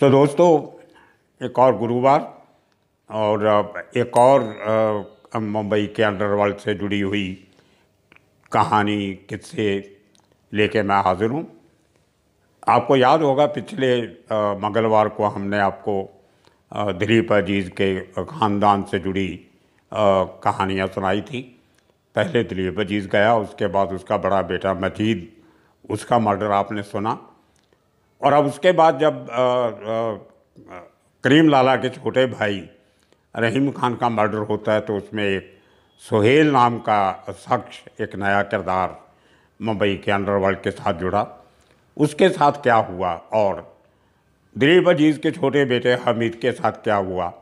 तो दोस्तों एक और गुरुवार और एक और मुंबई के अंडरवर्ल्ड से जुड़ी हुई कहानी किस्से लेके मैं हाजिर हूँ आपको याद होगा पिछले मंगलवार को हमने आपको दिलीप अजीज़ के ख़ानदान से जुड़ी कहानियाँ सुनाई थी पहले दिलीप अजीज़ गया उसके बाद उसका बड़ा बेटा मजीद उसका मर्डर आपने सुना और अब उसके बाद जब आ, आ, करीम लाला के छोटे भाई रहीम खान का मर्डर होता है तो उसमें एक सोहेल नाम का शख्स एक नया किरदार मुंबई के अंडरवर्ल्ड के साथ जुड़ा उसके साथ क्या हुआ और दिलीप अजीज़ के छोटे बेटे हमीद के साथ क्या हुआ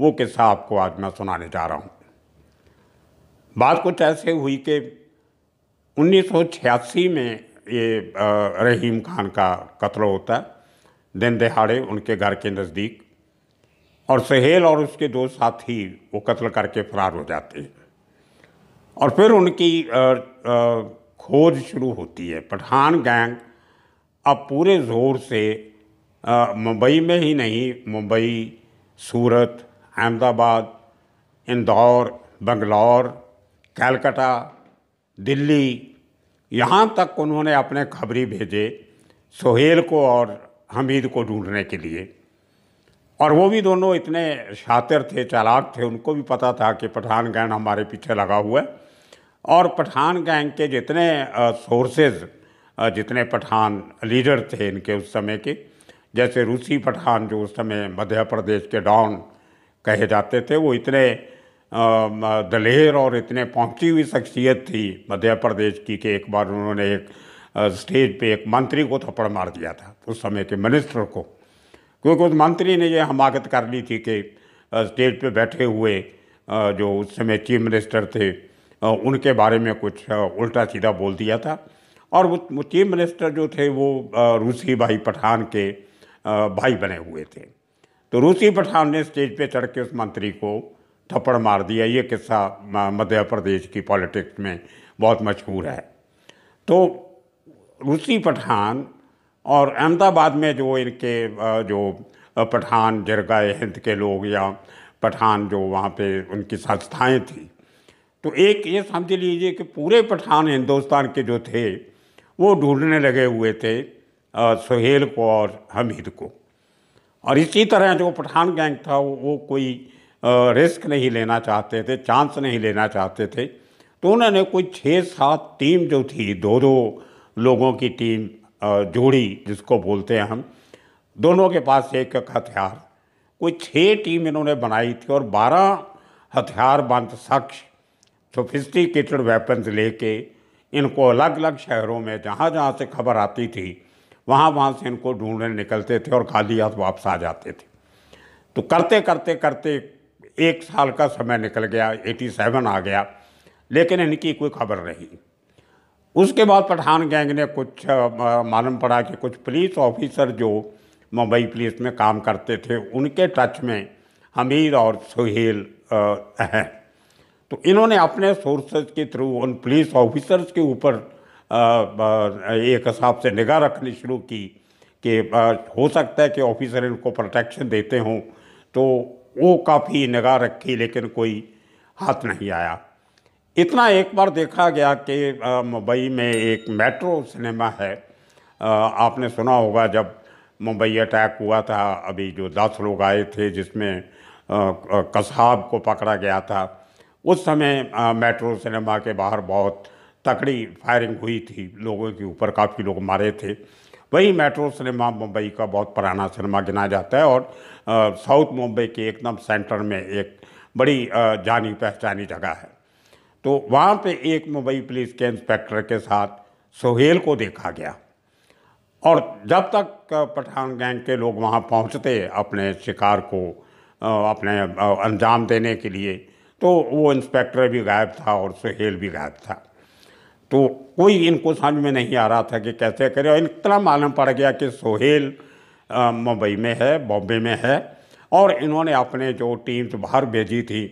वो किस्सा आपको आज मैं सुनाने जा रहा हूँ बात कुछ ऐसे हुई कि 1986 में ये रहीम खान का कत्ल होता है दिन दहाड़े उनके घर के नज़दीक और सहेल और उसके दो साथी वो कत्ल करके फरार हो जाते हैं और फिर उनकी खोज शुरू होती है पठान गैंग अब पूरे ज़ोर से मुंबई में ही नहीं मुंबई सूरत अहमदाबाद इंदौर बंगलौर कैलकटा दिल्ली यहाँ तक उन्होंने अपने खबरी भेजे सोहेल को और हमीद को ढूंढने के लिए और वो भी दोनों इतने शातिर थे चालाक थे उनको भी पता था कि पठान गैंग हमारे पीछे लगा हुआ है और पठान गैंग के जितने सोर्सेज जितने पठान लीडर थे इनके उस समय के जैसे रूसी पठान जो उस समय मध्य प्रदेश के डॉन कहे जाते थे वो इतने दलेर और इतने पहुंची हुई शख्सियत थी मध्य प्रदेश की कि एक बार उन्होंने एक स्टेज पे एक मंत्री को थप्पड़ मार दिया था उस समय के मिनिस्टर को क्योंकि उस मंत्री ने यह हमाकत कर ली थी कि स्टेज पे बैठे हुए जो उस समय चीफ मिनिस्टर थे उनके बारे में कुछ उल्टा सीधा बोल दिया था और वो चीफ मिनिस्टर जो थे वो रूसी भाई पठान के भाई बने हुए थे तो रूसी पठान ने स्टेज पे चढ़ के उस मंत्री को थप्पड़ मार दिया ये किस्सा मध्य प्रदेश की पॉलिटिक्स में बहुत मशहूर है तो रूसी पठान और अहमदाबाद में जो इनके जो पठान जरगा हिंद के लोग या पठान जो वहाँ पे उनकी संस्थाएँ थी तो एक ये समझ लीजिए कि पूरे पठान हिंदुस्तान के जो थे वो ढूंढने लगे हुए थे सुहेल को और हमीद को और इसी तरह जो पठान गैंग था वो, वो कोई रिस्क नहीं लेना चाहते थे चांस नहीं लेना चाहते थे तो उन्होंने कोई छः सात टीम जो थी दो दो लोगों की टीम जोड़ी जिसको बोलते हैं हम दोनों के पास एक एक हथियार कोई छः टीम इन्होंने बनाई थी और बारह हथियार बंद शख्स सोफिस्टिकेटेड वेपन्स लेके इनको अलग अलग शहरों में जहाँ जहाँ से खबर आती थी वहाँ वहाँ से इनको ढूंढने निकलते थे और खाली हाथ वापस आ जाते थे तो करते करते करते एक साल का समय निकल गया 87 आ गया लेकिन इनकी कोई खबर नहीं उसके बाद पठान गैंग ने कुछ मालूम पड़ा कि कुछ पुलिस ऑफिसर जो मुंबई पुलिस में काम करते थे उनके टच में हमीर और सुहेल हैं तो इन्होंने अपने सोर्सेज के थ्रू उन पुलिस ऑफिसर्स के ऊपर एक हिसाब से निगाह रखनी शुरू की कि हो सकता है कि ऑफिसर इनको प्रोटेक्शन देते हों तो वो काफ़ी निगाह रखी लेकिन कोई हाथ नहीं आया इतना एक बार देखा गया कि मुंबई में एक मेट्रो सिनेमा है आपने सुना होगा जब मुंबई अटैक हुआ था अभी जो दस लोग आए थे जिसमें कसाब को पकड़ा गया था उस समय मेट्रो सिनेमा के बाहर बहुत तकड़ी फायरिंग हुई थी लोगों के ऊपर काफ़ी लोग मारे थे वही मेट्रो सिनेमा मुंबई का बहुत पुराना सिनेमा गिना जाता है और साउथ मुंबई के एकदम सेंटर में एक बड़ी जानी पहचानी जगह है तो वहाँ पे एक मुंबई पुलिस के इंस्पेक्टर के साथ सोहेल को देखा गया और जब तक पठान गैंग के लोग वहाँ पहुँचते अपने शिकार को अपने अंजाम देने के लिए तो वो इंस्पेक्टर भी गायब था और सुहेल भी गायब था तो कोई इनको समझ में नहीं आ रहा था कि कैसे करें और इतना मालूम पड़ गया कि सोहेल मुंबई में है बॉम्बे में है और इन्होंने अपने जो टीम्स बाहर भेजी थी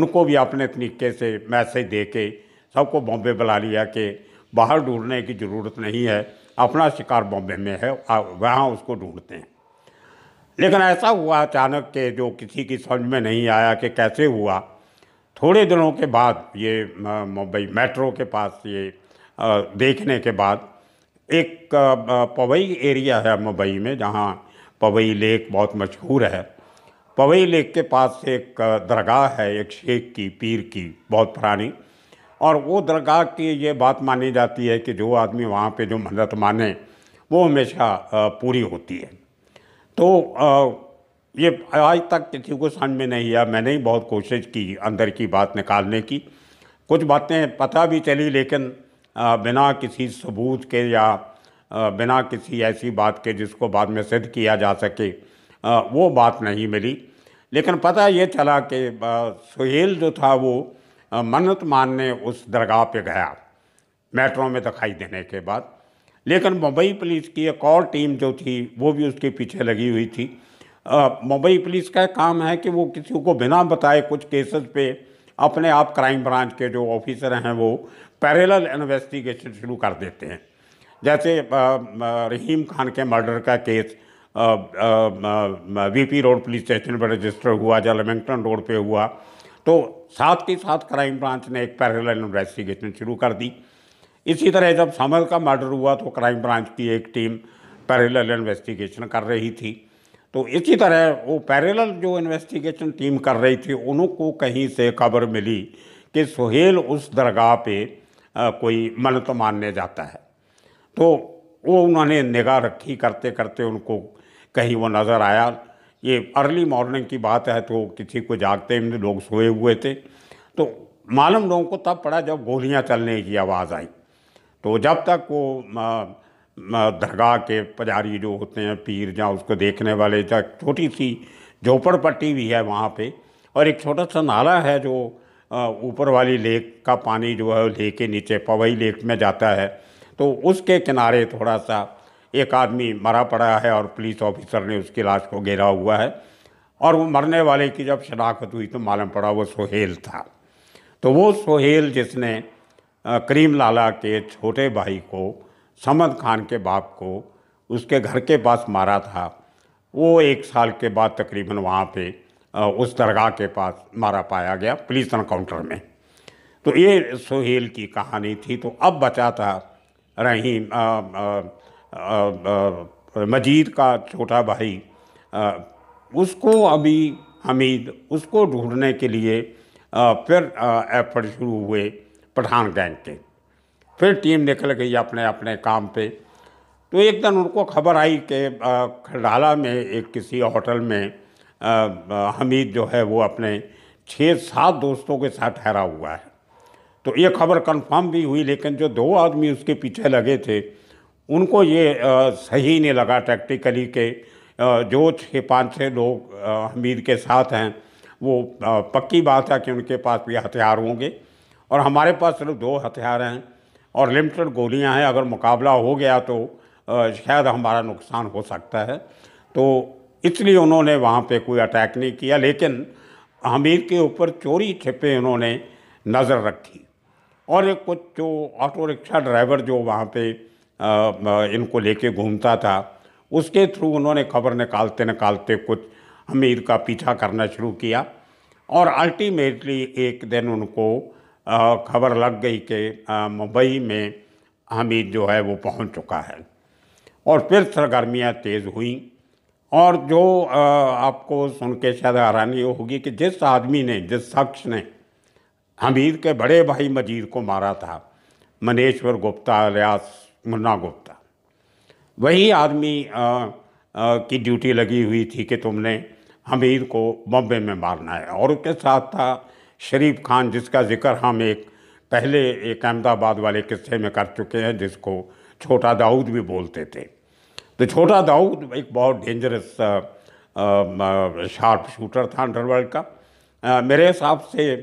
उनको भी अपने तरीके से मैसेज दे के सबको बॉम्बे बुला लिया कि बाहर ढूंढने की ज़रूरत नहीं है अपना शिकार बॉम्बे में है वहाँ उसको ढूंढते हैं लेकिन ऐसा हुआ अचानक के जो किसी की समझ में नहीं आया कि कैसे हुआ थोड़े दिनों के बाद ये मुंबई मेट्रो के पास ये देखने के बाद एक पवई एरिया है मुंबई में जहाँ पवई लेक बहुत मशहूर है पवई लेक के पास एक दरगाह है एक शेख की पीर की बहुत पुरानी और वो दरगाह की ये बात मानी जाती है कि जो आदमी वहाँ पे जो मन्नत माने वो हमेशा पूरी होती है तो ये आज तक किसी को समझ में नहीं आया मैंने ही बहुत कोशिश की अंदर की बात निकालने की कुछ बातें पता भी चली लेकिन बिना किसी सबूत के या बिना किसी ऐसी बात के जिसको बाद में सिद्ध किया जा सके वो बात नहीं मिली लेकिन पता ये चला कि सुहेल जो था वो मन्नत मानने उस दरगाह पे गया मेट्रो में दिखाई देने के बाद लेकिन मुंबई पुलिस की एक और टीम जो थी वो भी उसके पीछे लगी हुई थी मुंबई पुलिस का काम है कि वो किसी को बिना बताए कुछ केसेस पे अपने आप क्राइम ब्रांच के जो ऑफिसर हैं वो पैरेलल इन्वेस्टिगेशन शुरू कर देते हैं जैसे रहीम खान के मर्डर का case VP road police station पर रजिस्टर हुआ या लेमिंगटन रोड पे हुआ तो साथ के साथ क्राइम ब्रांच ने एक पैरेलल इन्वेस्टिगेशन शुरू कर दी इसी तरह जब समर का मर्डर हुआ तो क्राइम ब्रांच की एक टीम पैरेलल इन्वेस्टिगेशन कर रही थी तो इसी तरह वो पैरेलल जो इन्वेस्टिगेशन टीम कर रही थी उनको कहीं से खबर मिली कि सुहेल उस दरगाह पे आ, कोई मन्नत मानने जाता है तो वो उन्होंने निगाह रखी करते करते उनको कहीं वो नज़र आया ये अर्ली मॉर्निंग की बात है तो किसी को जागते में लोग सोए हुए थे तो मालूम लोगों को तब पड़ा जब गोलियां चलने की आवाज़ आई तो जब तक वो दरगाह के पुजारी जो होते हैं पीर जहाँ उसको देखने वाले जहाँ छोटी सी झोपड़ पट्टी भी है वहाँ पे और एक छोटा सा नाला है जो ऊपर वाली लेक का पानी जो है लेक के नीचे पवई लेक में जाता है तो उसके किनारे थोड़ा सा एक आदमी मरा पड़ा है और पुलिस ऑफिसर ने उसकी लाश को घेरा हुआ है और वो मरने वाले की जब शनाख्त हुई तो मालूम पड़ा वो सोहेल था तो वो सोहेल जिसने करीम लाला के छोटे भाई को समद खान के बाप को उसके घर के पास मारा था वो एक साल के बाद तकरीबन वहाँ पे उस दरगाह के पास मारा पाया गया पुलिस इनकाउंटर में तो ये सोहेल की कहानी थी तो अब बचा था रहीम आ, आ, आ, मजीद का छोटा भाई उसको अभी हमीद उसको ढूंढने के लिए फिर एफर्ट शुरू हुए पठान गैंग के फिर टीम निकल गई अपने अपने काम पे तो एक दिन उनको खबर आई कि खंडाला में एक किसी होटल में हमीद जो है वो अपने छः सात दोस्तों के साथ ठहरा हुआ है तो ये खबर कंफर्म भी हुई लेकिन जो दो आदमी उसके पीछे लगे थे उनको ये आ, सही नहीं लगा टैक्टिकली के आ, जो छः पाँच छः लोग आ, हमीद के साथ हैं वो पक्की बात है कि उनके पास भी हथियार होंगे और हमारे पास सिर्फ दो हथियार हैं और लिमिटेड गोलियां हैं अगर मुकाबला हो गया तो शायद हमारा नुकसान हो सकता है तो इसलिए उन्होंने वहाँ पे कोई अटैक नहीं किया लेकिन हमीर के ऊपर चोरी छिपे उन्होंने नज़र रखी और एक कुछ जो ऑटो रिक्शा ड्राइवर जो वहाँ पे इनको लेके घूमता था उसके थ्रू उन्होंने खबर निकालते निकालते कुछ हमीर का पीछा करना शुरू किया और अल्टीमेटली एक दिन उनको खबर लग गई कि मुंबई में हमीद जो है वो पहुंच चुका है और फिर सरगर्मियाँ तेज़ हुई और जो आपको सुन के शायद हैरानी होगी कि जिस आदमी ने जिस शख्स ने हमीद के बड़े भाई मजीद को मारा था मनेश्वर गुप्ता रियास मुन्ना गुप्ता वही आदमी की ड्यूटी लगी हुई थी कि तुमने हमीद को बॉम्बे में मारना है और उसके साथ था शरीफ खान जिसका ज़िक्र हम एक पहले एक अहमदाबाद वाले किस्से में कर चुके हैं जिसको छोटा दाऊद भी बोलते थे तो छोटा दाऊद एक बहुत डेंजरस शार्प शूटर था अंडरवर्ल्ड का आ, मेरे हिसाब से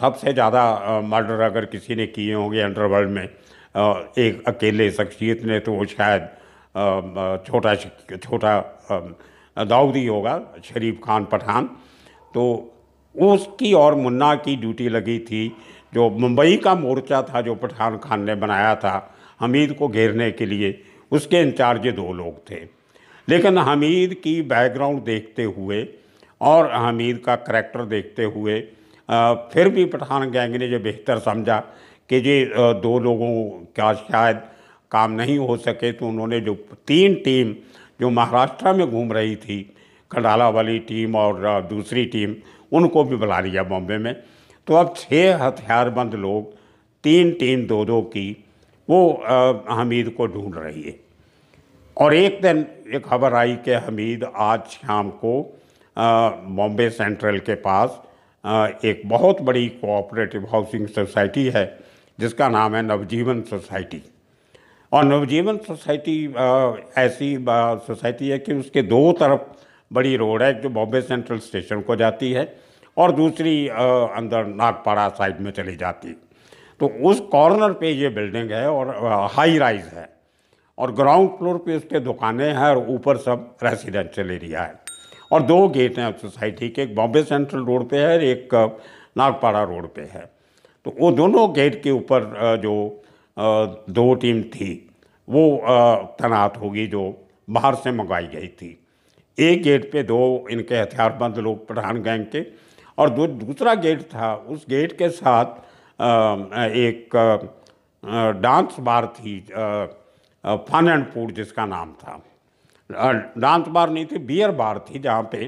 सबसे ज़्यादा मर्डर अगर किसी ने किए होंगे अंडरवर्ल्ड में आ, एक अकेले शख्सियत ने तो वो शायद आ, छोटा छोटा दाऊद ही होगा शरीफ खान पठान तो उसकी और मुन्ना की ड्यूटी लगी थी जो मुंबई का मोर्चा था जो पठान खान ने बनाया था हमीद को घेरने के लिए उसके इंचार्ज दो लोग थे लेकिन हमीद की बैकग्राउंड देखते हुए और हमीद का करैक्टर देखते हुए फिर भी पठान गैंग ने जो बेहतर समझा कि ये दो लोगों का शायद काम नहीं हो सके तो उन्होंने जो तीन टीम जो महाराष्ट्र में घूम रही थी कंडाला वाली टीम और दूसरी टीम उनको भी बुला लिया बॉम्बे में तो अब छः हथियारबंद लोग तीन तीन दो दो की वो हमीद को ढूंढ रही है और एक दिन एक खबर आई कि हमीद आज शाम को बॉम्बे सेंट्रल के पास आ, एक बहुत बड़ी कोऑपरेटिव हाउसिंग सोसाइटी है जिसका नाम है नवजीवन सोसाइटी और नवजीवन सोसाइटी ऐसी सोसाइटी है कि उसके दो तरफ बड़ी रोड है जो बॉम्बे सेंट्रल स्टेशन को जाती है और दूसरी अंदर नागपाड़ा साइड में चली जाती तो उस कॉर्नर पे ये बिल्डिंग है और हाई राइज है और ग्राउंड फ्लोर पे उसके दुकानें हैं और ऊपर सब रेसिडेंशियल एरिया है और दो गेट हैं सोसाइटी के एक बॉम्बे सेंट्रल रोड पे है और एक नागपाड़ा रोड पे है तो वो दोनों गेट के ऊपर जो दो टीम थी वो तैनात होगी जो बाहर से मंगवाई गई थी एक गेट पे दो इनके हथियारबंद लोग पठान गैंग के और दो दूसरा गेट था उस गेट के साथ एक डांस बार थी फन एंड फूड जिसका नाम था डांस बार नहीं थी बियर बार थी जहाँ पे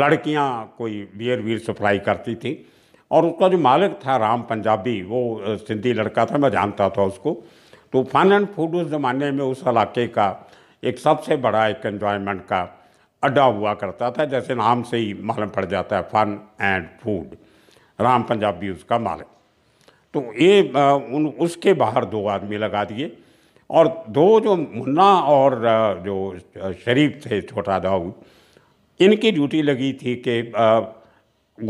लड़कियाँ कोई बियर वीर सप्लाई करती थी और उसका जो मालिक था राम पंजाबी वो सिंधी लड़का था मैं जानता था उसको तो फन एंड फूड उस ज़माने में उस इलाके का एक सबसे बड़ा एक एन्जॉयमेंट का अड्डा हुआ करता था जैसे नाम से ही मालूम पड़ जाता है fun and food Ram Punjabi उसका मालिक तो ये उन उसके बाहर दो आदमी लगा दिए और दो जो मुन्ना और जो शरीफ थे छोटा दाऊ इनकी ड्यूटी लगी थी कि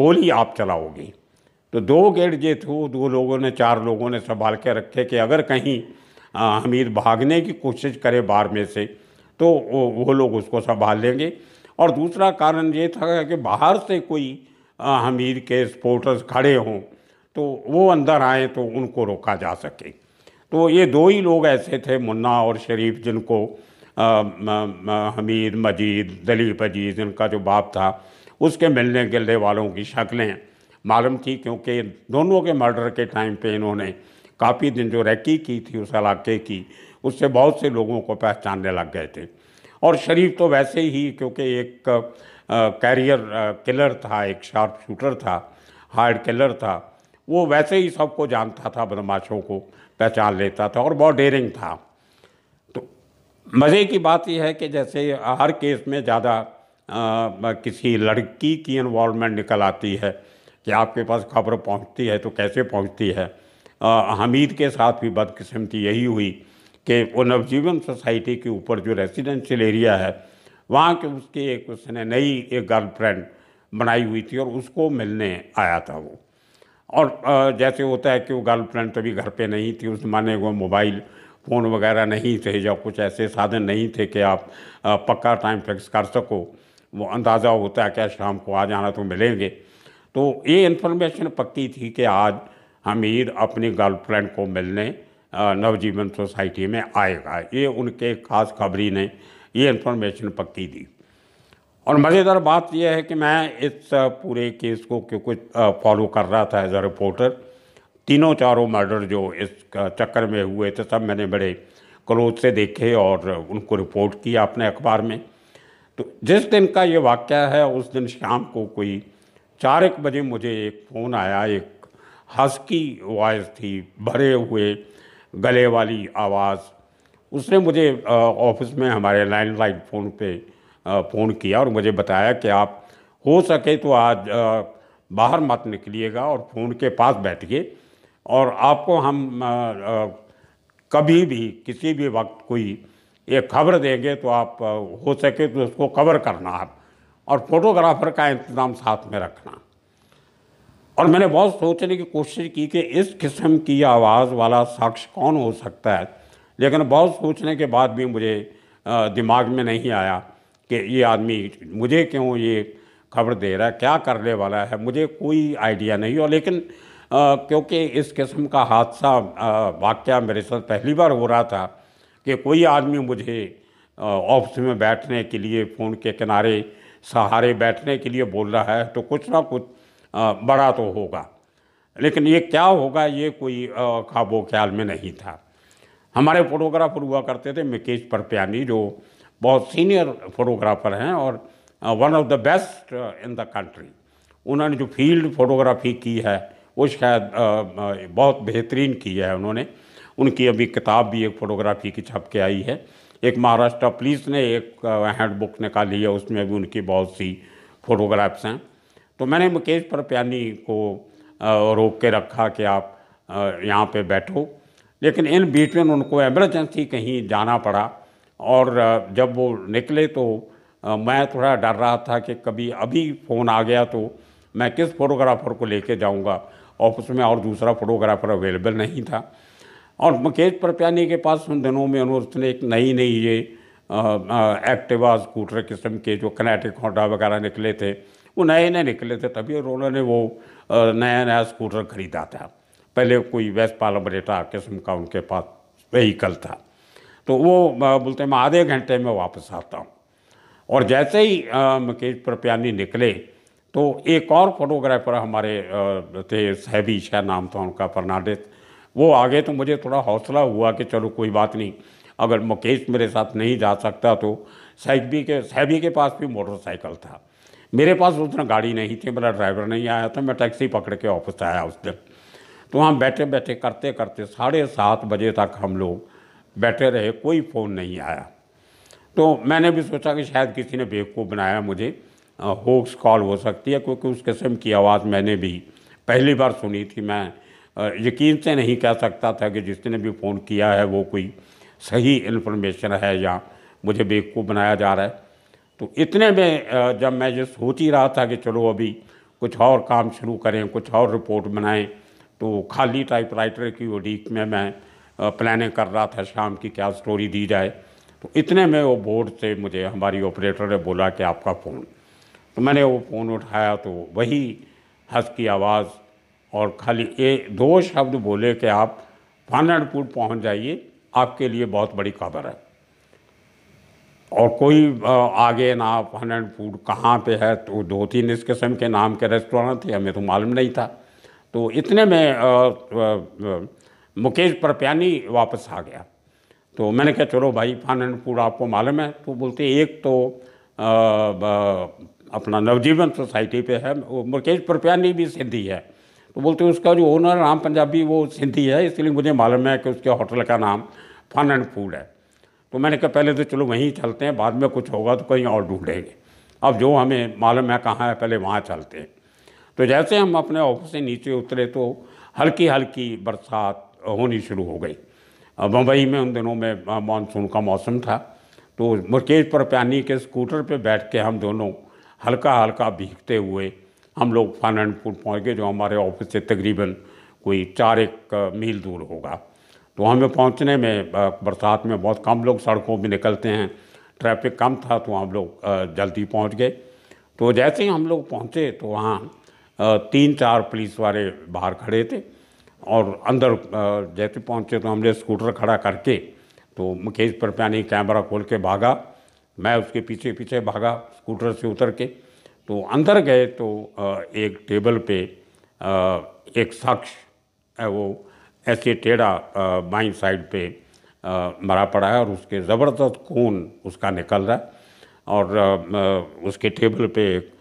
गोली आप चलाओगे तो दो गेट जे थे दो लोगों ने चार लोगों ने संभाल के रखे कि अगर कहीं हमीद भागने की कोशिश करे बार में से तो वो लोग उसको संभाल लेंगे और दूसरा कारण ये था कि बाहर से कोई हमीर के स्पोर्टर्स खड़े हों तो वो अंदर आए तो उनको रोका जा सके तो ये दो ही लोग ऐसे थे मुन्ना और शरीफ जिनको हमीद मजीद दलीप अजीज इनका जो बाप था उसके मिलने गिलने वालों की शक्लें मालूम थी क्योंकि दोनों के मर्डर के टाइम पे इन्होंने काफ़ी दिन जो रैकी की थी उस इलाके की उससे बहुत से लोगों को पहचानने लग गए थे और शरीफ तो वैसे ही क्योंकि एक कैरियर किलर था एक शार्प शूटर था हार्ड किलर था वो वैसे ही सबको जानता था बदमाशों को पहचान लेता था और बहुत डेरिंग था तो मज़े की बात यह है कि जैसे हर केस में ज़्यादा किसी लड़की की इन्वॉलमेंट निकल आती है कि आपके पास खबर पहुंचती है तो कैसे पहुंचती है हमीद के साथ भी बदकिस्मती यही हुई कि वो नवजीवन सोसाइटी के ऊपर जो रेजिडेंशियल एरिया है वहाँ के उसके एक उसने नई एक गर्लफ्रेंड बनाई हुई थी और उसको मिलने आया था वो और जैसे होता है कि वो गर्लफ्रेंड तभी घर पे नहीं थी उस ज़माने को मोबाइल फ़ोन वगैरह नहीं थे या कुछ ऐसे साधन नहीं थे कि आप पक्का टाइम फिक्स कर सको वो अंदाज़ा होता है क्या शाम को आ जाना तो मिलेंगे तो ये इन्फॉर्मेशन पक्की थी कि आज हमीर अपनी गर्लफ्रेंड को मिलने नवजीवन सोसाइटी में आएगा ये उनके खास खबरी ने ये इन्फॉर्मेशन पक्की दी और मज़ेदार बात यह है कि मैं इस पूरे केस को कुछ फॉलो कर रहा था एज अ रिपोर्टर तीनों चारों मर्डर जो इस चक्कर में हुए थे सब मैंने बड़े क्लोज से देखे और उनको रिपोर्ट किया अपने अखबार में तो जिस दिन का ये वाक़ है उस दिन शाम को कोई चार एक बजे मुझे एक फ़ोन आया एक हस्की वॉइस थी भरे हुए गले वाली आवाज़ उसने मुझे ऑफिस में हमारे लैंडलाइन लाइन फ़ोन पे फ़ोन किया और मुझे बताया कि आप हो सके तो आज बाहर मत निकलिएगा और फ़ोन के पास बैठिए और आपको हम कभी भी किसी भी वक्त कोई एक खबर देंगे तो आप हो सके तो उसको कवर करना आप और फोटोग्राफर का इंतज़ाम साथ में रखना और मैंने बहुत सोचने की कोशिश की कि इस किस्म की आवाज़ वाला शख्स कौन हो सकता है लेकिन बहुत सोचने के बाद भी मुझे दिमाग में नहीं आया कि ये आदमी मुझे क्यों ये खबर दे रहा है क्या करने वाला है मुझे कोई आइडिया नहीं हो लेकिन क्योंकि इस किस्म का हादसा वाक्य मेरे साथ पहली बार हो रहा था कि कोई आदमी मुझे ऑफिस में बैठने के लिए फ़ोन के किनारे सहारे बैठने के लिए बोल रहा है तो कुछ ना कुछ बड़ा तो होगा लेकिन ये क्या होगा ये कोई काबो ख्याल में नहीं था हमारे फोटोग्राफर हुआ करते थे मिकेश परप्यानी जो बहुत सीनियर फोटोग्राफर हैं और one of the best in the country उन्होंने जो फील्ड फोटोग्राफी की है वो शायद बहुत बेहतरीन की है उन्होंने उनकी अभी किताब भी एक फोटोग्राफी की छप के आई है एक महाराष्ट्र पुलिस ने एक हैंडबुक निकाली है उसमें भी उनकी बहुत सी फोटोग्राफ्स हैं तो मैंने मुकेश परप्यानी को रोक के रखा कि आप यहाँ पे बैठो लेकिन इन बीच में उनको एमरजेंसी कहीं जाना पड़ा और जब वो निकले तो मैं थोड़ा डर रहा था कि कभी अभी फ़ोन आ गया तो मैं किस फोटोग्राफ़र को लेके जाऊंगा ऑफिस में और दूसरा फोटोग्राफ़र अवेलेबल नहीं था और मुकेश परप्यानी के पास उन दिनों में उन्होंने एक नई नई ये एक्टिवा स्कूटर किस्म के जो कनेटिक होंडा वगैरह निकले थे वो नए नए निकले थे तभी उन्होंने वो नया नया स्कूटर खरीदा था पहले कोई वेस्ट बरेटा किस्म का उनके पास व्हीकल था तो वो बोलते मैं आधे घंटे में वापस आता हूँ और जैसे ही मुकेश प्रपयानी निकले तो एक और फोटोग्राफर हमारे थे सहबी शाह नाम था उनका फर्नाडिस वो आ गए तो मुझे थोड़ा हौसला हुआ कि चलो कोई बात नहीं अगर मुकेश मेरे साथ नहीं जा सकता तो सहबी के सहबी के पास भी मोटरसाइकिल था मेरे पास उस दिन गाड़ी नहीं थी मेरा ड्राइवर नहीं आया था मैं टैक्सी पकड़ के ऑफिस आया उस दिन तो वहाँ बैठे बैठे करते करते साढ़े सात बजे तक हम लोग बैठे रहे कोई फ़ोन नहीं आया तो मैंने भी सोचा कि शायद किसी ने बेवकूफ़ बनाया मुझे होक्स कॉल हो सकती है क्योंकि उस किस्म की आवाज़ मैंने भी पहली बार सुनी थी मैं यकीन से नहीं कह सकता था कि जिसने भी फ़ोन किया है वो कोई सही इन्फॉर्मेशन है या मुझे बेवकूफ़ बनाया जा रहा है तो इतने में जब मैं जो सोच ही रहा था कि चलो अभी कुछ और काम शुरू करें कुछ और रिपोर्ट बनाएं तो खाली टाइपराइटर की उडीक में मैं प्लानिंग कर रहा था शाम की क्या स्टोरी दी जाए तो इतने में वो बोर्ड से मुझे हमारी ऑपरेटर ने बोला कि आपका फ़ोन तो मैंने वो फ़ोन उठाया तो वही हंस की आवाज़ और खाली ये दो शब्द बोले कि आप पानपुर पहुंच जाइए आपके लिए बहुत बड़ी खबर है और कोई आगे ना एंड फूड कहाँ पे है तो दो तीन इस किस्म के नाम के रेस्टोरेंट थे हमें तो मालूम नहीं था तो इतने में मुकेश परप्यानी वापस आ गया तो मैंने कहा चलो भाई फ़न एंड फूड आपको मालूम है तो बोलते एक तो आ, अपना नवजीवन सोसाइटी पे है मुकेश परप्यानी भी सिंधी है तो बोलते उसका जो ओनर राम पंजाबी वो सिंधी है इसलिए मुझे मालूम है कि उसके होटल का नाम फन एंड फूड है तो मैंने कहा पहले तो चलो वहीं चलते हैं बाद में कुछ होगा तो कहीं और ढूंढेंगे अब जो हमें मालूम है कहाँ है पहले वहाँ चलते हैं तो जैसे हम अपने ऑफिस से नीचे उतरे तो हल्की हल्की बरसात होनी शुरू हो गई मुंबई में उन दिनों में मानसून का मौसम था तो मुकेश परप्यानी के स्कूटर पर बैठ के हम दोनों हल्का हल्का भीगते हुए हम लोग फाननपुर पहुँच गए जो हमारे ऑफिस से तकरीबन कोई चार एक मील दूर होगा तो हमें पहुँचने में बरसात में बहुत कम लोग सड़कों पर निकलते हैं ट्रैफिक कम था तो हम लोग जल्दी पहुँच गए तो जैसे ही हम लोग पहुँचे तो वहाँ तीन चार पुलिस वाले बाहर खड़े थे और अंदर जैसे पहुँचे तो हमने स्कूटर खड़ा करके तो मुकेश परप्यानी कैमरा खोल के भागा मैं उसके पीछे पीछे भागा स्कूटर से उतर के तो अंदर गए तो एक टेबल पे एक शख्स वो ऐसे टेढ़ा बाई साइड पे मरा पड़ा है और उसके ज़बरदस्त खून उसका निकल रहा है और उसके टेबल पे एक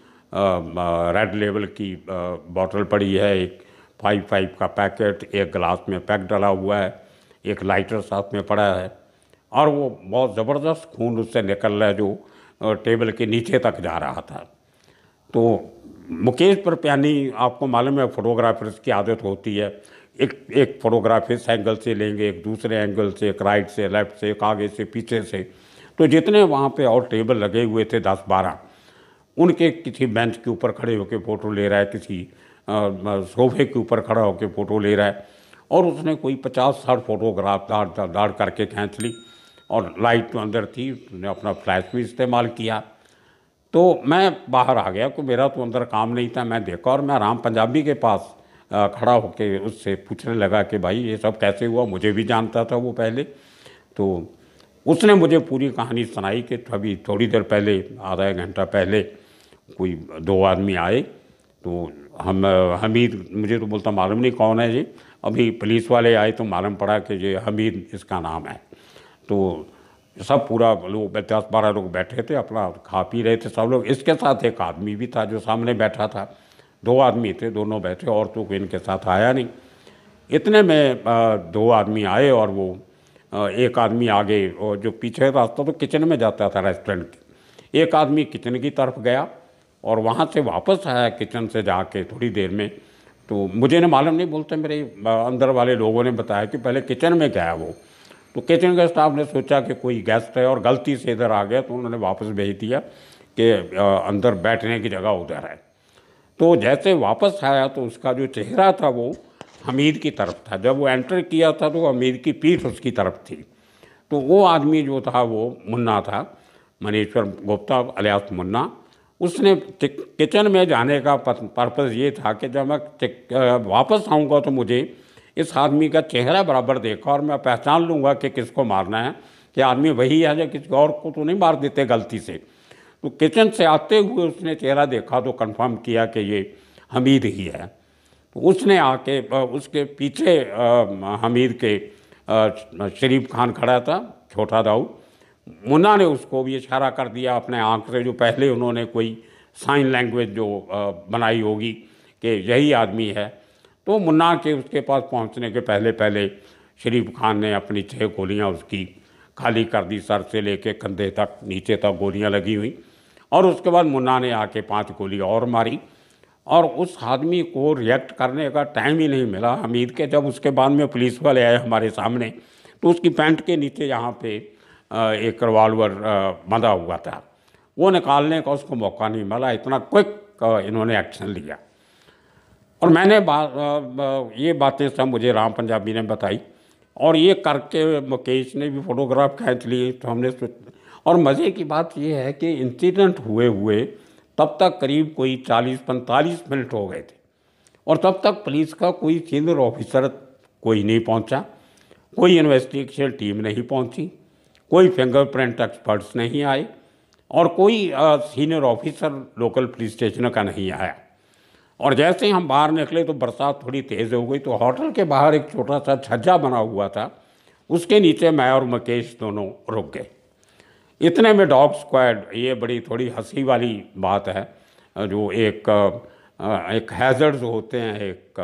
रेड लेवल की बॉटल पड़ी है एक फाइव फाइव का पैकेट एक गिलास में पैक डला हुआ है एक लाइटर साथ में पड़ा है और वो बहुत ज़बरदस्त खून उससे निकल रहा है जो टेबल के नीचे तक जा रहा था तो मुकेश पर प्यानी आपको मालूम है फोटोग्राफर्स की आदत होती है एक एक फोटोग्राफ इस एंगल से लेंगे एक दूसरे एंगल से एक राइट से लेफ्ट से एक आगे से पीछे से तो जितने वहाँ पे और टेबल लगे हुए थे दस बारह उनके किसी बेंच के ऊपर खड़े होकर फ़ोटो ले रहा है किसी सोफे के ऊपर खड़ा होकर फ़ोटो ले रहा है और उसने कोई पचास साठ फोटोग्राफ दाड़ दाड़ करके खींच ली और लाइट तो अंदर थी उसने अपना फ्लैश भी इस्तेमाल किया तो मैं बाहर आ गया कि मेरा तो अंदर काम नहीं था मैं देखा और मैं राम पंजाबी के पास खड़ा होकर उससे पूछने लगा कि भाई ये सब कैसे हुआ मुझे भी जानता था वो पहले तो उसने मुझे पूरी कहानी सुनाई कि अभी थोड़ी देर पहले आधा एक घंटा पहले कोई दो आदमी आए तो हम हमीद मुझे तो बोलता मालूम नहीं कौन है जी अभी पुलिस वाले आए तो मालूम पड़ा कि ये हमीद इसका नाम है तो सब पूरा लोग दस बारह लोग बैठे थे अपना खा पी रहे थे सब लोग इसके साथ एक आदमी भी था जो सामने बैठा था दो आदमी थे दोनों बैठे और तो कोई इनके साथ आया नहीं इतने में दो आदमी आए और वो एक आदमी आगे और जो पीछे रास्ता तो किचन में जाता था रेस्टोरेंट की एक आदमी किचन की तरफ गया और वहाँ से वापस आया किचन से जाके थोड़ी देर में तो मुझे ना मालूम नहीं बोलते मेरे अंदर वाले लोगों ने बताया कि पहले किचन में गया वो तो किचन के स्टाफ ने सोचा कि कोई गेस्ट है और गलती से इधर आ गया तो उन्होंने वापस भेज दिया कि अंदर बैठने की जगह उधर है तो जैसे वापस आया तो उसका जो चेहरा था वो हमीद की तरफ था जब वो एंटर किया था तो हमीर की पीठ उसकी तरफ थी तो वो आदमी जो था वो मुन्ना था मनीश्वर गुप्ता अलियास मुन्ना उसने किचन में जाने का पर्पज़ ये था कि जब मैं वापस आऊँगा तो मुझे इस आदमी का चेहरा बराबर देखा और मैं पहचान लूँगा कि किसको मारना है कि आदमी वही है या किसी और को तो नहीं मार देते गलती से तो किचन से आते हुए उसने चेहरा देखा तो कंफर्म किया कि ये हमीद ही है तो उसने आके उसके पीछे हमीद के शरीफ खान खड़ा था छोटा दाऊ मुन्ना ने उसको भी इशारा कर दिया अपने आँख से जो पहले उन्होंने कोई साइन लैंग्वेज जो बनाई होगी कि यही आदमी है तो मुन्ना के उसके पास पहुंचने के पहले पहले शरीफ खान ने अपनी छह गोलियाँ उसकी खाली कर दी सर से लेके कंधे तक नीचे तक गोलियां लगी हुई और उसके बाद मुन्ना ने आके पांच गोली और मारी और उस आदमी को रिएक्ट करने का टाइम ही नहीं मिला हमीद के जब उसके बाद में पुलिस वाले आए हमारे सामने तो उसकी पैंट के नीचे यहाँ पे एक रिवाल्वर बंधा हुआ था वो निकालने का उसको मौका नहीं मिला इतना क्विक इन्होंने एक्शन लिया और मैंने बा, ये बातें सब मुझे राम पंजाबी ने बताई और ये करके मुकेश ने भी फोटोग्राफ खींच लिए तो हमने और मज़े की बात यह है कि इंसिडेंट हुए हुए तब तक करीब कोई चालीस पैंतालीस मिनट हो गए थे और तब तक पुलिस का कोई सीनियर ऑफिसर कोई नहीं पहुंचा, कोई इन्वेस्टिगेशन टीम नहीं पहुंची, कोई फिंगरप्रिंट एक्सपर्ट्स नहीं आए और कोई senior officer local police station का नहीं आया और जैसे ही हम बाहर निकले तो बरसात थोड़ी तेज़ हो गई तो होटल के बाहर एक छोटा सा छज्जा बना हुआ था उसके नीचे मैं और मुकेश दोनों रुक गए इतने में डॉग स्क्वाड ये बड़ी थोड़ी हंसी वाली बात है जो एक एक हैज़र्ड्स होते हैं एक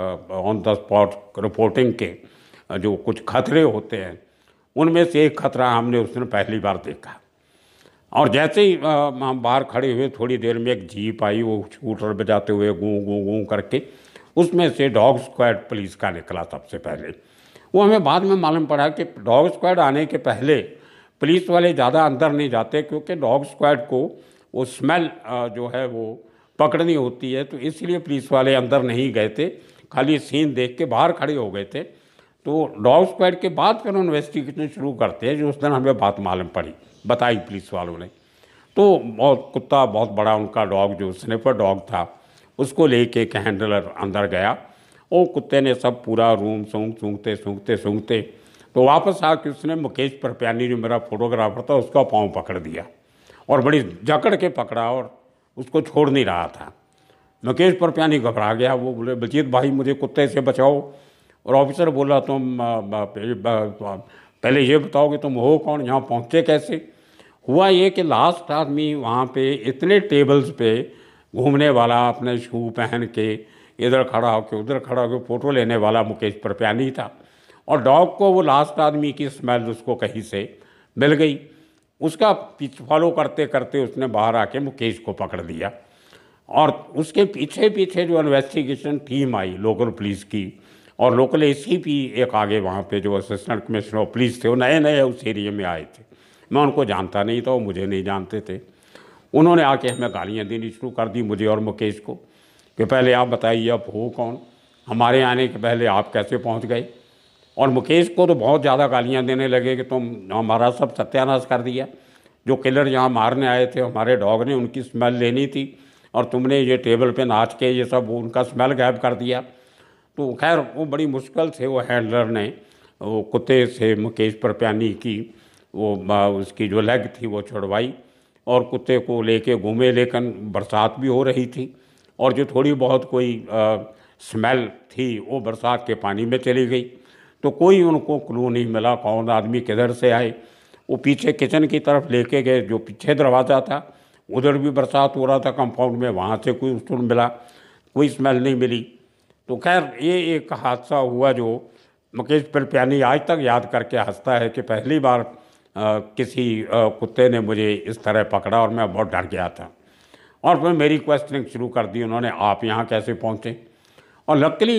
ऑन द स्पॉट रिपोर्टिंग के जो कुछ खतरे होते हैं उनमें से एक खतरा हमने उस दिन पहली बार देखा और जैसे ही हम बाहर खड़े हुए थोड़ी देर में एक जीप आई वो स्कूटर बजाते हुए गूँ गू गू करके उसमें से डॉग स्क्वाड पुलिस का निकला सबसे पहले वो हमें बाद में मालूम पड़ा कि डॉग स्क्वाड आने के पहले पुलिस वाले ज़्यादा अंदर नहीं जाते क्योंकि डॉग स्क्वाड को वो स्मेल जो है वो पकड़नी होती है तो इसलिए पुलिस वाले अंदर नहीं गए थे खाली सीन देख के बाहर खड़े हो गए थे तो डॉग स्क्वाड के बाद फिर इन्वेस्टिगेशन शुरू करते हैं जो उस दिन हमें बात मालूम पड़ी बताई पुलिस वालों ने तो बहुत कुत्ता बहुत बड़ा उनका डॉग जो स्नेपर डॉग था उसको लेके एक हैंडलर अंदर गया वो कुत्ते ने सब पूरा रूम सूंघ सूंघते सूंघते सूंघते तो वापस आके उसने मुकेश परप्यानी जो मेरा फोटोग्राफर था उसका पाँव पकड़ दिया और बड़ी जकड़ के पकड़ा और उसको छोड़ नहीं रहा था मुकेश परप्यानी घबरा गया वो बोले बलजीत भाई मुझे कुत्ते से बचाओ और ऑफिसर बोला तुम पहले ये बताओ कि तुम हो कौन यहाँ पहुँचे कैसे हुआ ये कि लास्ट आदमी वहाँ पे इतने टेबल्स पे घूमने वाला अपने शू पहन के इधर खड़ा होकर उधर खड़ा होकर फ़ोटो लेने वाला मुकेश परप्यानी था और डॉग को वो लास्ट आदमी की स्मेल उसको कहीं से मिल गई उसका पीछ फॉलो करते करते उसने बाहर आके मुकेश को पकड़ दिया और उसके पीछे पीछे जो इन्वेस्टिगेशन टीम आई लोकल पुलिस की और लोकल एसीपी एक आगे वहाँ पे जो असिस्टेंट कमिश्नर ऑफ पुलिस थे वो नए नए उस एरिए में आए थे मैं उनको जानता नहीं था वो मुझे नहीं जानते थे उन्होंने आके हमें गालियाँ देनी शुरू कर दी मुझे और मुकेश को कि पहले आप बताइए आप हो कौन हमारे आने के पहले आप कैसे पहुँच गए और मुकेश को तो बहुत ज़्यादा गालियाँ देने लगे कि तुम हमारा सब सत्यानाश कर दिया जो किलर यहाँ मारने आए थे हमारे डॉग ने उनकी स्मेल लेनी थी और तुमने ये टेबल पे नाच के ये सब उनका स्मेल गायब कर दिया तो खैर वो बड़ी मुश्किल से वो हैंडलर ने वो कुत्ते से मुकेश पर प्यानी की वो उसकी जो लेग थी वो छुड़वाई और कुत्ते को लेके घूमे लेकिन बरसात भी हो रही थी और जो थोड़ी बहुत कोई आ, स्मेल थी वो बरसात के पानी में चली गई तो कोई उनको क्लू नहीं मिला कौन आदमी किधर से आए वो पीछे किचन की तरफ लेके गए जो पीछे दरवाज़ा था उधर भी बरसात हो रहा था कंपाउंड में वहाँ से कोई स्टूल मिला कोई स्मेल नहीं मिली तो खैर ये एक हादसा हुआ जो मुकेश पिरप्यानी आज तक याद करके हंसता है कि पहली बार किसी कुत्ते ने मुझे इस तरह पकड़ा और मैं बहुत डर गया था और फिर मेरी क्वेश्चनिंग शुरू कर दी उन्होंने आप यहाँ कैसे पहुँचे और लकली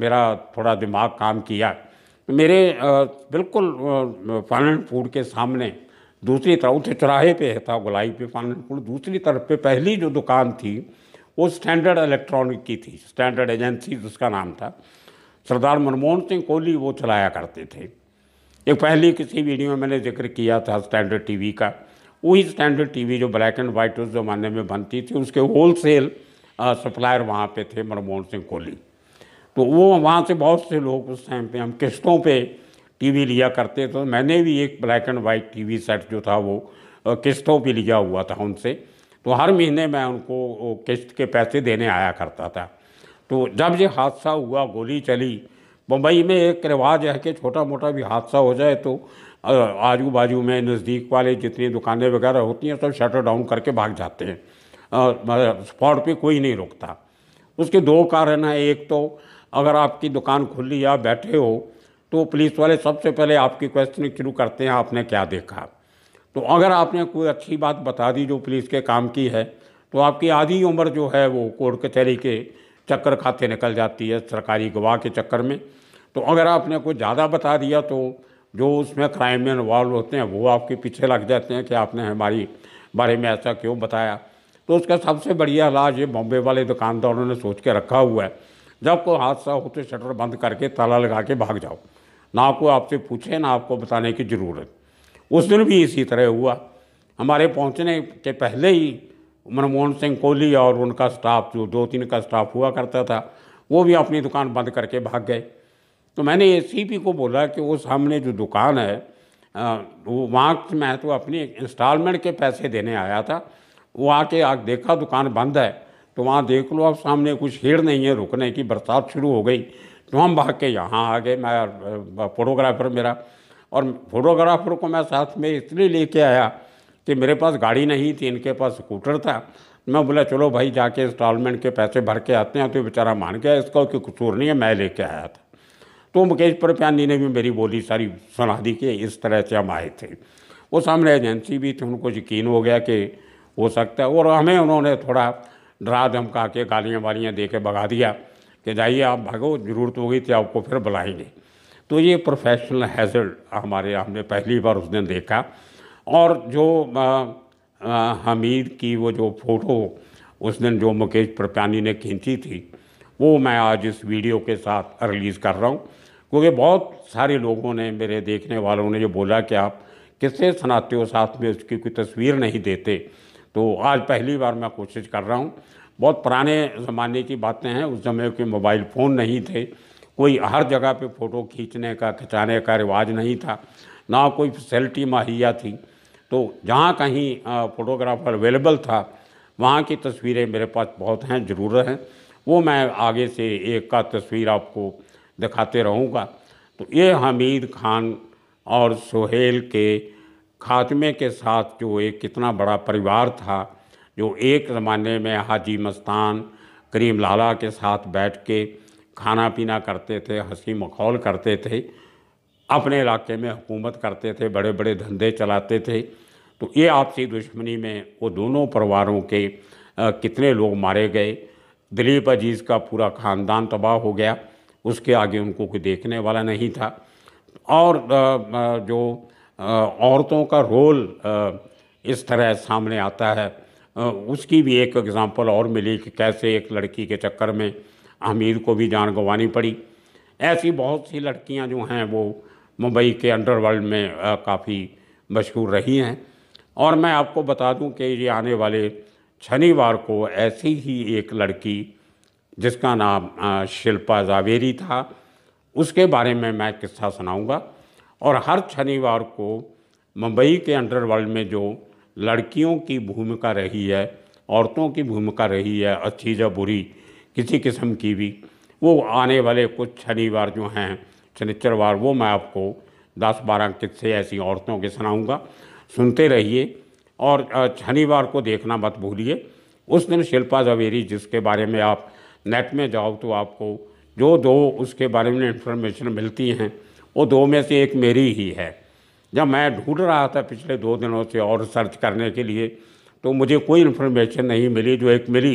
मेरा थोड़ा दिमाग काम किया मेरे आ, बिल्कुल एंड फूड के सामने दूसरी तरफ उसे चौराहे पे था गुलाई पे एंड फूड दूसरी तरफ पे पहली जो दुकान थी वो स्टैंडर्ड इलेक्ट्रॉनिक की थी स्टैंडर्ड एजेंसी जिसका नाम था सरदार मनमोहन सिंह कोहली वो चलाया करते थे एक पहले किसी वीडियो में मैंने जिक्र किया था स्टैंडर्ड टीवी का वही स्टैंडर्ड टीवी जो ब्लैक एंड वाइट उस ज़माने में बनती थी उसके होल सेल सप्लायर वहाँ पे थे मनमोहन सिंह कोहली तो वो वहाँ से बहुत से लोग उस टाइम पे हम किस्तों पे टीवी लिया करते तो मैंने भी एक black and white TV set जो था वो किस्तों पर लिया हुआ था उनसे तो हर महीने मैं उनको किस्त के पैसे देने आया करता था तो जब ये हादसा हुआ गोली चली बम्बई में एक रिवाज है कि छोटा मोटा भी हादसा हो जाए तो आजू बाजू में नज़दीक वाले जितनी दुकानें वगैरह होती हैं सब शटर डाउन करके भाग जाते हैं स्पॉट पे कोई नहीं रुकता उसके दो कारण हैं एक तो अगर आपकी दुकान खुली या बैठे हो तो पुलिस वाले सबसे पहले आपकी क्वेश्चनिंग शुरू करते हैं आपने क्या देखा तो अगर आपने कोई अच्छी बात बता दी जो पुलिस के काम की है तो आपकी आधी उम्र जो है वो कोर्ट कचहरी के चक्कर खाते निकल जाती है सरकारी गवाह के चक्कर में तो अगर आपने कुछ ज़्यादा बता दिया तो जो उसमें क्राइम में इन्वॉल्व होते हैं वो आपके पीछे लग जाते हैं कि आपने हमारी बारे में ऐसा क्यों बताया तो उसका सबसे बढ़िया इलाज ये बॉम्बे वाले दुकानदारों ने सोच के रखा हुआ है जब कोई हादसा हो तो शटर बंद करके ताला लगा के भाग जाओ ना कोई आपसे पूछे ना आपको बताने की ज़रूरत उस दिन भी इसी तरह हुआ हमारे पहुंचने के पहले ही मनमोहन सिंह कोहली और उनका स्टाफ जो दो तीन का स्टाफ हुआ करता था वो भी अपनी दुकान बंद करके भाग गए तो मैंने ए को बोला कि वो सामने जो दुकान है वो वहाँ मैं तो अपनी इंस्टॉलमेंट के पैसे देने आया था वो आके आग देखा दुकान बंद है तो वहाँ देख लो अब सामने कुछ हेड़ नहीं है रुकने की बरसात शुरू हो गई तो हम भाग के यहाँ आ गए मैं फोटोग्राफर मेरा और फोटोग्राफर को मैं साथ में इसलिए लेके आया कि मेरे पास गाड़ी नहीं थी इनके पास स्कूटर था मैं बोला चलो भाई जाके इंस्टॉलमेंट के पैसे भर के आते हैं तो बेचारा मान गया इसका कोई कसूर नहीं है मैं लेके आया था तो मुकेश परप्यानी ने भी मेरी बोली सारी सुना दी कि इस तरह से हम आए थे वो सामने एजेंसी भी थी उनको यकीन हो गया कि हो सकता है और हमें उन्होंने थोड़ा डरा धमका के गालियाँ वालियाँ दे के भगा दिया कि जाइए आप भागो ज़रूरत होगी तो आपको फिर बुलाएंगे तो ये प्रोफेशनल हैजल्ट हमारे हमने पहली बार उस दिन देखा और जो हमीद की वो जो फ़ोटो उस दिन जो मुकेश प्रप्यानी ने खींची थी वो मैं आज इस वीडियो के साथ रिलीज़ कर रहा हूँ क्योंकि बहुत सारे लोगों ने मेरे देखने वालों ने जो बोला कि आप किससे सुनाते हो साथ में उसकी कोई तस्वीर नहीं देते तो आज पहली बार मैं कोशिश कर रहा हूँ बहुत पुराने ज़माने की बातें हैं उस समय के मोबाइल फ़ोन नहीं थे कोई हर जगह पे फ़ोटो खींचने का खिंचाने का रिवाज नहीं था ना कोई फैसिलिटी मुहैया थी तो जहाँ कहीं फ़ोटोग्राफर अवेलेबल था वहाँ की तस्वीरें मेरे पास बहुत हैं ज़रूर हैं वो मैं आगे से एक का तस्वीर आपको दिखाते रहूँगा तो ये हमीद खान और सोहेल के खात्मे के साथ जो एक कितना बड़ा परिवार था जो एक ज़माने में हाजी मस्तान करीम लाला के साथ बैठ के खाना पीना करते थे हंसी मखौल करते थे अपने इलाके में हुकूमत करते थे बड़े बड़े धंधे चलाते थे तो ये आपसी दुश्मनी में वो दोनों परिवारों के आ, कितने लोग मारे गए दिलीप अजीज़ का पूरा ख़ानदान तबाह हो गया उसके आगे उनको कोई देखने वाला नहीं था और आ, जो आ, औरतों का रोल इस तरह सामने आता है उसकी भी एक एग्ज़ाम्पल और मिली कि कैसे एक लड़की के चक्कर में अमीर को भी जान गंवानी पड़ी ऐसी बहुत सी लड़कियां जो हैं वो मुंबई के अंडरवर्ल्ड में काफ़ी मशहूर रही हैं और मैं आपको बता दूं कि ये आने वाले शनिवार को ऐसी ही एक लड़की जिसका नाम शिल्पा जावेरी था उसके बारे में मैं किस्सा सुनाऊंगा और हर शनिवार को मुंबई के अंडरवर्ल्ड में जो लड़कियों की भूमिका रही है औरतों की भूमिका रही है अच्छी या बुरी किसी किस्म की भी वो आने वाले कुछ शनिवार जो हैं शनिचरवार वो मैं आपको दस बारह किस्से ऐसी औरतों के सुनाऊँगा सुनते रहिए और शनिवार को देखना मत भूलिए उस दिन शिल्पा जवेरी जिसके बारे में आप नेट में जाओ तो आपको जो दो उसके बारे में इंफॉर्मेशन मिलती हैं वो दो में से एक मेरी ही है जब मैं ढूंढ रहा था पिछले दो दिनों से और सर्च करने के लिए तो मुझे कोई इन्फॉर्मेशन नहीं मिली जो एक मिली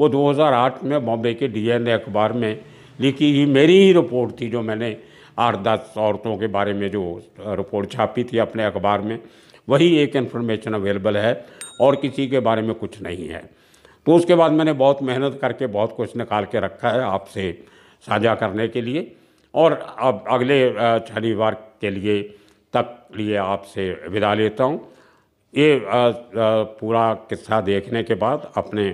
वो 2008 में बॉम्बे के डीएनए अखबार में लिखी ही मेरी ही रिपोर्ट थी जो मैंने आठ दस औरतों के बारे में जो रिपोर्ट छापी थी अपने अखबार में वही एक इन्फॉर्मेशन अवेलेबल है और किसी के बारे में कुछ नहीं है तो उसके बाद मैंने बहुत मेहनत करके बहुत कुछ निकाल के रखा है आपसे साझा करने के लिए और अब अगले शनिवार के लिए तक लिए आपसे विदा लेता हूँ ये पूरा किस्सा देखने के बाद अपने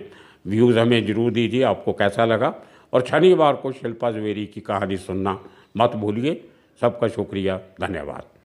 व्यूज़ हमें जरूर दीजिए आपको कैसा लगा और शनिवार को शिल्पा जवेरी की कहानी सुनना मत भूलिए सबका शुक्रिया धन्यवाद